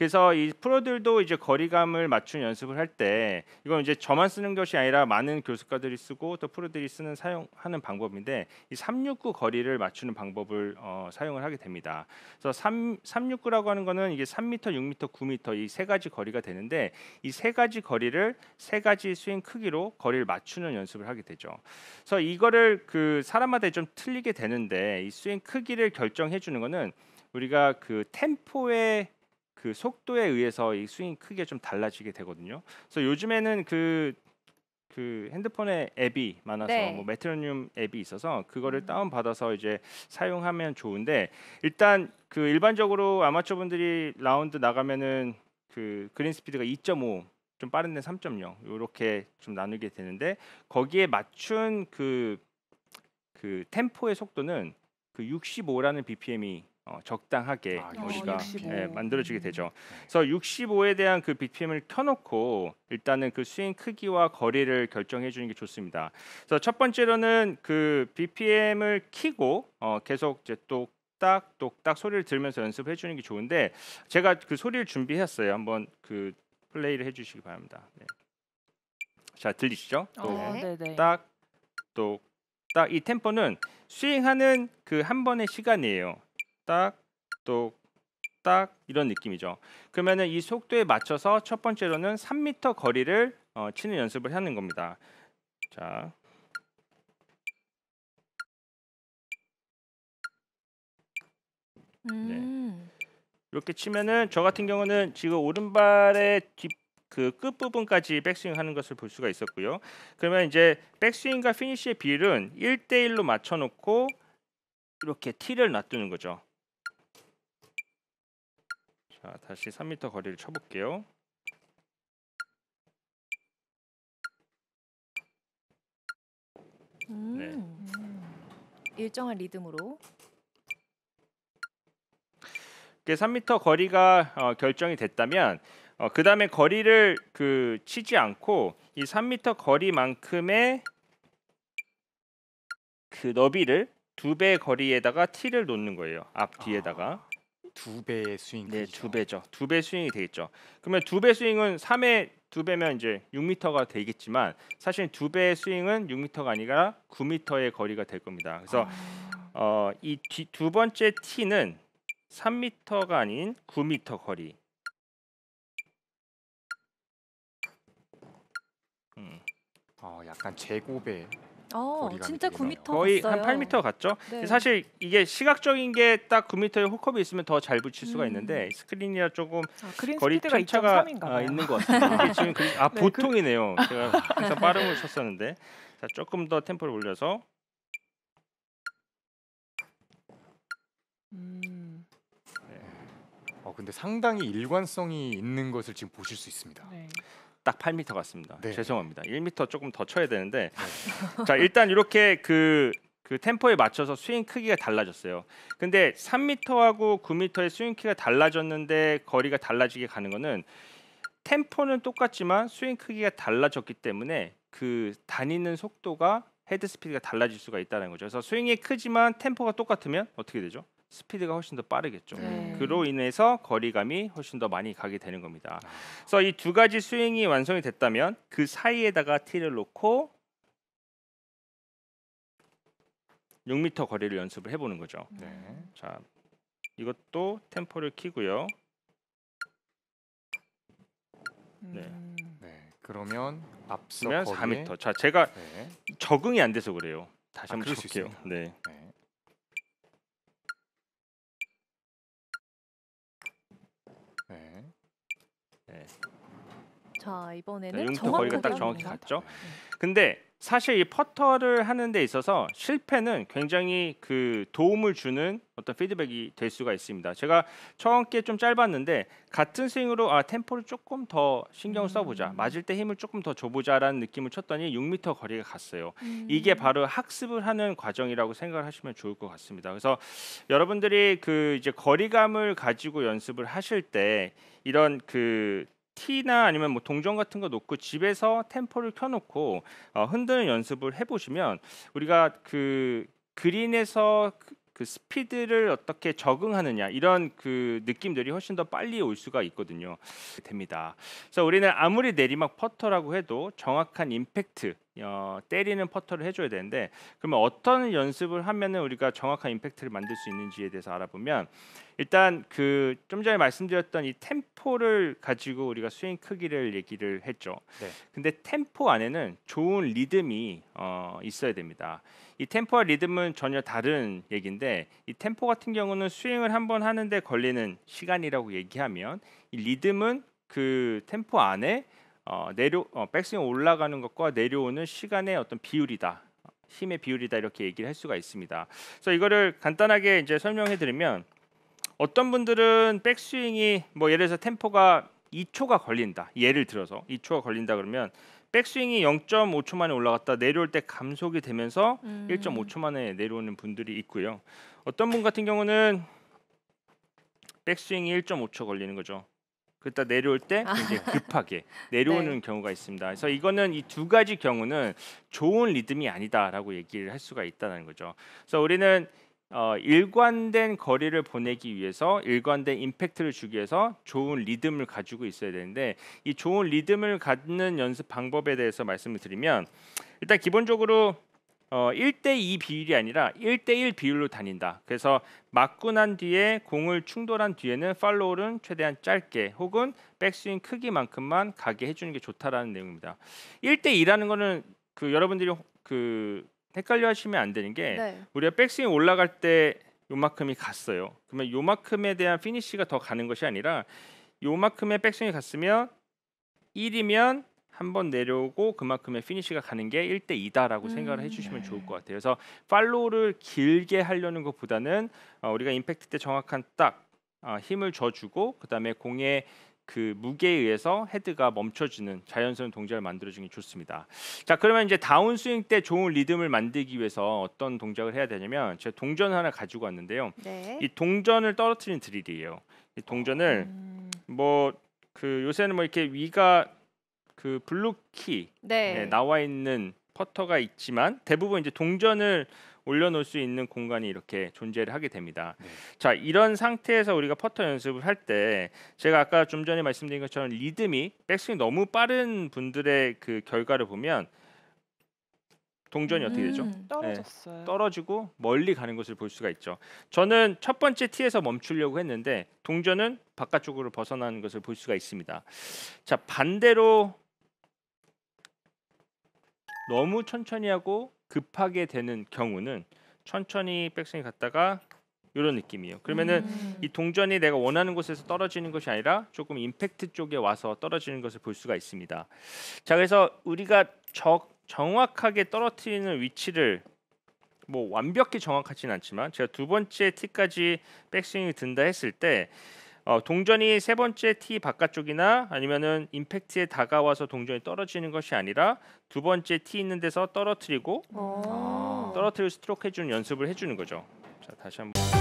그래서 이 프로들도 이제 거리감을 맞춘 연습을 할 때 이건 이제 저만 쓰는 것이 아니라 많은 교수가들이 쓰고 또 프로들이 쓰는 사용하는 방법인데 이 369 거리를 맞추는 방법을 어, 사용을 하게 됩니다. 그래서 3 369라고 하는 거는 이게 3m, 6m, 9m 이 세 가지 거리가 되는데 이 세 가지 거리를 세 가지 스윙 크기로 거리를 맞추는 연습을 하게 되죠. 그래서 이거를 그 사람마다 좀 틀리게 되는데 이 스윙 크기를 결정해 주는 거는 우리가 그 템포의 그 속도에 의해서 이 스윙 이크게좀 달라지게 되거든요. 그래서 요즘에는 그 그 핸드폰에 앱이 많아서 네. 뭐 메트로늄 앱이 있어서 그거를 음. 다운 받아서 이제 사용하면 좋은데 일단 그 일반적으로 아마추어분들이 라운드 나가면은 그 그린 스피드가 2.5좀 빠른 데3.0요렇게좀 나누게 되는데 거기에 맞춘 그그 그 템포의 속도는 그 65라는 BPM이 어, 적당하게 아, 우리가 예, 만들어지게 음. 되죠. 그래서 65에 대한 그 BPM을 켜놓고 일단은 그 스윙 크기와 거리를 결정해 주는 게 좋습니다. 그래서 첫 번째로는 그 BPM을 키고 어, 계속 이제 똑딱 똑딱 소리를 들면서 연습해 주는 게 좋은데 제가 그 소리를 준비했어요. 한번 그 플레이를 해 주시기 바랍니다. 네. 자 들리시죠? 어, 네. 네. 네, 딱 똑딱 이 템포는 스윙하는 그 한 번의 시간이에요. 똑딱 딱 이런 느낌이죠. 그러면은 이 속도에 맞춰서 첫 번째로는 3m 거리를 어, 치는 연습을 하는 겁니다. 자. 네. 음. 이렇게 치면은 저 같은 경우는 지금 오른발의 뒷그 끝부분까지 백스윙 하는 것을 볼 수가 있었고요. 그러면 이제 백스윙과 피니시의 비율은 1대1로 맞춰 놓고 이렇게 티를 놔두는 거죠. 자, 다시 3m 거리를 쳐볼게요. 음. 네. 일정한 리듬으로. 3m 거리가 어, 결정이 됐다면 어, 그 다음에 거리를 그 치지 않고 이 3m 거리만큼의 그 너비를 두 배 거리에다가 t를 놓는 거예요. 앞 아. 뒤에다가. 두 배의 스윙. 네, 크기죠. 두 배죠. 두 배 스윙이 되겠죠. 그러면 두 배 스윙은 3의 두 배면 이제 6m가 되겠지만 사실 두 배의 스윙은 6m가 아니라 9m의 거리가 될 겁니다. 그래서 아... 어, 이두 번째 티는 3m가 아닌 9m 거리. 음. 어, 약간 제곱의 어, 진짜 9m 거의 갔어요. 한 8m 갔죠. 네. 사실 이게 시각적인 게 딱9터의 호컵이 있으면 더 잘 붙일 수가 음. 있는데 스크린이라 조금 아, 거리 차가 아, 있는 것 같습니다. 지금 아, 네, 그, 아 네, 보통이네요. 제가 항상 빠른 걸 쳤었는데 자, 조금 더 템포를 올려서 음. 네. 어 근데 상당히 일관성이 있는 것을 지금 보실 수 있습니다. 네. 딱 8m 같습니다. 네. 죄송합니다. 1m 조금 더 쳐야 되는데 네. 자 일단 이렇게 그, 그 템포에 맞춰서 스윙 크기가 달라졌어요. 근데 3m하고 9m의 스윙 크기가 달라졌는데 거리가 달라지게 가는 거는 템포는 똑같지만 스윙 크기가 달라졌기 때문에 그 다니는 속도가 헤드 스피드가 달라질 수가 있다는 거죠. 그래서 스윙이 크지만 템포가 똑같으면 어떻게 되죠? 스피드가 훨씬 더 빠르겠죠. 네. 그로 인해서 거리감이 훨씬 더 많이 가게 되는 겁니다. 아. 그래서 이 두 가지 스윙이 완성이 됐다면 그 사이에다가 티를 놓고 6m 거리를 연습을 해보는 거죠. 네. 자, 이것도 템포를 키고요. 음. 네. 네. 그러면 앞서 4m. 자, 제가 네. 적응이 안 돼서 그래요. 다시 아, 한번 볼게요. 네. 네. 자 이번에는 용도 네, 거리가 딱 정확히 갔죠. 네, 네. 근데 사실 이 퍼터를 하는 데 있어서 실패는 굉장히 그 도움을 주는 어떤 피드백이 될 수가 있습니다. 제가 처음 게좀 짧았는데 같은 스윙으로 아 템포를 조금 더 신경 음. 써보자, 맞을 때 힘을 조금 더 줘보자라는 느낌을 쳤더니 6m 거리가 갔어요. 음. 이게 바로 학습을 하는 과정이라고 생각을 하시면 좋을 것 같습니다. 그래서 여러분들이 그 이제 거리감을 가지고 연습을 하실 때 이런 그 티나 아니면 뭐 동전 같은 거 놓고 집에서 템포를 켜놓고 어, 흔드는 연습을 해보시면 우리가 그 그린에서 그, 그 스피드를 어떻게 적응하느냐 이런 그 느낌들이 훨씬 더 빨리 올 수가 있거든요 됩니다. 그래서 우리는 아무리 내리막 퍼터라고 해도 정확한 임팩트 어, 때리는 퍼터를 해줘야 되는데 그러면 어떤 연습을 하면은 우리가 정확한 임팩트를 만들 수 있는지에 대해서 알아보면 일단 그 좀 전에 말씀드렸던 이 템포를 가지고 우리가 스윙 크기를 얘기를 했죠. 네. 근데 템포 안에는 좋은 리듬이 어, 있어야 됩니다. 이 템포와 리듬은 전혀 다른 얘기인데 이 템포 같은 경우는 스윙을 한 번 하는데 걸리는 시간이라고 얘기하면 이 리듬은 그 템포 안에 어, 내려 어, 백스윙 올라가는 것과 내려오는 시간의 어떤 비율이다. 힘의 비율이다 이렇게 얘기를 할 수가 있습니다. 그래서 이거를 간단하게 이제 설명해 드리면 어떤 분들은 백스윙이 뭐 예를 들어서 템포가 2초가 걸린다. 예를 들어서 2초가 걸린다 그러면 백스윙이 0.5초 만에 올라갔다 내려올 때 감속이 되면서 음. 1.5초 만에 내려오는 분들이 있고요. 어떤 분 같은 경우는 백스윙이 1.5초 걸리는 거죠. 그다 내려올 때 아. 굉장히 급하게 내려오는 네. 경우가 있습니다. 그래서 이거는 이 두 가지 경우는 좋은 리듬이 아니다라고 얘기를 할 수가 있다는 거죠. 그래서 우리는 어, 일관된 거리를 보내기 위해서 일관된 임팩트를 주기 위해서 좋은 리듬을 가지고 있어야 되는데 이 좋은 리듬을 갖는 연습 방법에 대해서 말씀을 드리면 일단 기본적으로 어, 1대2 비율이 아니라 1대1 비율로 다닌다. 그래서 맞고 난 뒤에 공을 충돌한 뒤에는 팔로우는 최대한 짧게 혹은 백스윙 크기만큼만 가게 해주는 게 좋다라는 내용입니다. 1대2라는 거는 그 여러분들이 그 헷갈려 하시면 안 되는 게 네. 우리가 백스윙 올라갈 때 요만큼이 갔어요. 그러면 요만큼에 대한 피니쉬가더 가는 것이 아니라 요만큼의 백스윙이 갔으면 1이면 한번 내려오고 그만큼의 피니시가 가는 게 1대 2다라고 음. 생각을 네. 해주시면 좋을 것 같아요. 그래서 팔로우를 길게 하려는 것보다는 어, 우리가 임팩트 때 정확한 딱 어, 힘을 줘주고 그다음에 공의 그 무게에 의해서 헤드가 멈춰지는 자연스러운 동작을 만들어주는 게 좋습니다. 자 그러면 이제 다운스윙 때 좋은 리듬을 만들기 위해서 어떤 동작을 해야 되냐면 제가 동전 하나 가지고 왔는데요. 네. 이 동전을 떨어뜨리는 드릴이에요. 이 동전을 어, 음. 뭐그 요새는 뭐 이렇게 위가 그 블루키 네. 네, 나와 있는 퍼터가 있지만 대부분 이제 동전을 올려놓을 수 있는 공간이 이렇게 존재를 하게 됩니다. 네. 자 이런 상태에서 우리가 퍼터 연습을 할 때 제가 아까 좀 전에 말씀드린 것처럼 리듬이 백스윙 너무 빠른 분들의 그 결과를 보면 동전이 음, 어떻게 되죠? 음. 네, 떨어졌어요. 네, 떨어지고 멀리 가는 것을 볼 수가 있죠. 저는 첫 번째 티에서 멈추려고 했는데 동전은 바깥쪽으로 벗어나는 것을 볼 수가 있습니다. 자 반대로 너무 천천히 하고 급하게 되는 경우는 천천히 백스윙 갔다가 이런 느낌이에요. 그러면은 음. 이 동전이 내가 원하는 곳에서 떨어지는 것이 아니라 조금 임팩트 쪽에 와서 떨어지는 것을 볼 수가 있습니다. 자 그래서 우리가 저, 정확하게 떨어뜨리는 위치를 뭐 완벽히 정확하진 않지만 제가 두 번째 티까지 백스윙이 든다 했을 때 어, 동전이 세 번째 T 바깥쪽이나 아니면은 임팩트에 다가와서 동전이 떨어지는 것이 아니라 두 번째 T 있는 데서 떨어뜨리고 떨어뜨리 스트로크 해주는 연습을 해주는 거죠. 자 다시 한번.